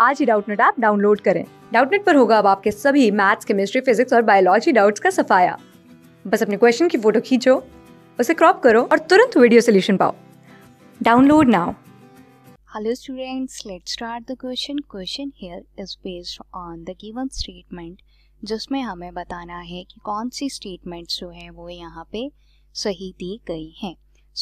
आज ही Doubtnut app download करें डाउटनेट पर होगा अब आपके सभी मैथ्स केमिस्ट्री फिजिक्स और बायोलॉजी डाउट्स का सफाया बस अपने क्वेश्चन की फोटो खींचो उसे क्रॉप करो और तुरंत वीडियो सोल्यूशन पाओ download now hello students let start the question question here is based on the given statement जिसमें हमें बताना है कि कौन सी स्टेटमेंट्स जो हैं वो यहाँ पे सही दी गई हैं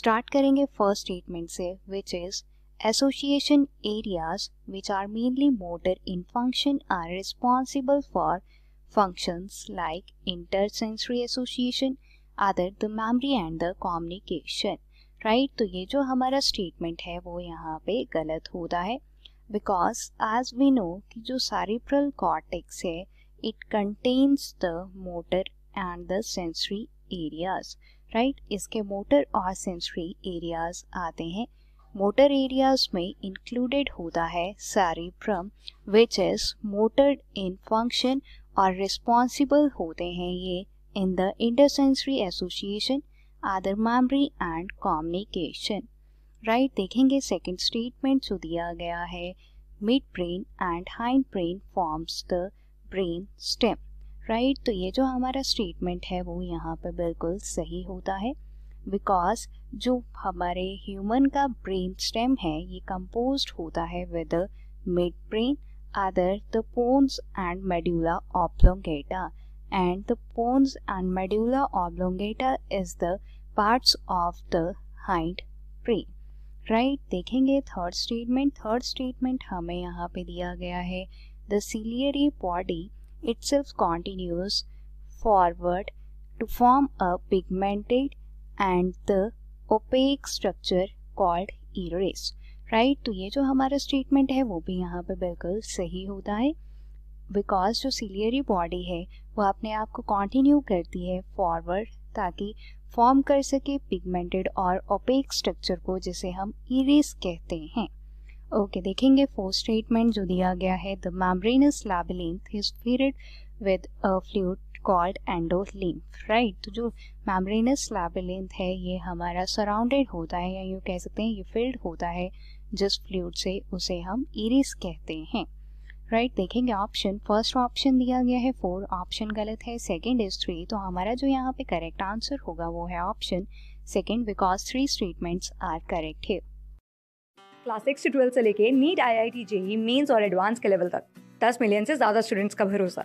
स्टार्ट करेंगे फर्स्ट स्टेटमेंट से which is Association areas, which are mainly motor in function, are responsible for functions like intersensory association, other the memory and the communication. Right right? तो ये जो हमारा स्टेटमेंट है वो यहाँ पे गलत होता है बिकॉज एज वी नो कि जो सारिप्रल कॉर्टेक्स है it contains the motor and the sensory areas right इसके मोटर और सेंसरी एरियाज आते हैं मोटर एरियाज में इंक्लूडेड होता है cerebrum which is motor in function और रिस्पॉन्सिबल होते हैं ये in the endosensory association other memory and communication right देखेंगे सेकेंड स्टेटमेंट जो दिया गया है midbrain and hindbrain forms the brainstem right तो ये जो हमारा स्टेटमेंट है वो यहाँ पर बिल्कुल सही होता है बिकॉज जो हमारे ह्यूमन का ब्रेन स्टेम है ये कंपोज होता है with midbrain other the pons and medulla oblongata and the pons and medulla oblongata is the parts of the hindbrain right right? देखेंगे थर्ड स्टेटमेंट थर्ड स्टेटमेंट हमें यहाँ पे दिया गया है the ciliary body itself continues forward to form a pigmented and the opaque structure called iris right तो ये जो हमारा स्टेटमेंट है वो भी यहाँ पे बिल्कुल सही होता है बिकॉज जो सीलियरी बॉडी है वो अपने आप को कॉन्टिन्यू करती है फॉरवर्ड ताकि फॉर्म कर सके पिगमेंटेड और ओपेक स्ट्रक्चर को जिसे हम इरेस कहते हैं ओके okay, देखेंगे फोर्थ स्टेटमेंट जो दिया गया है the membranous labyrinth is filled with a fluid called endolymph right तो जो मैम्ब्रेनस लैबिलिंथ है ये हमारा सराउंडेड होता है या यूँ कह सकते हैं ये फिल्ड होता है जिस फ्लूड से उसे हम इरिस कहते हैं राइट right, देखेंगे ऑप्शन फर्स्ट ऑप्शन दिया गया है फोर ऑप्शन गलत है सेकंड इज थ्री तो हमारा जो यहाँ पे करेक्ट आंसर होगा वो है option second because three statements are correct है क्लास सिक्स से ट्वेल्थ से लेके NEET I I T JEE mains और एडवांस के लेवल तक दस मिलियन से ज़्यादा स्टूडेंट्स का भरोसा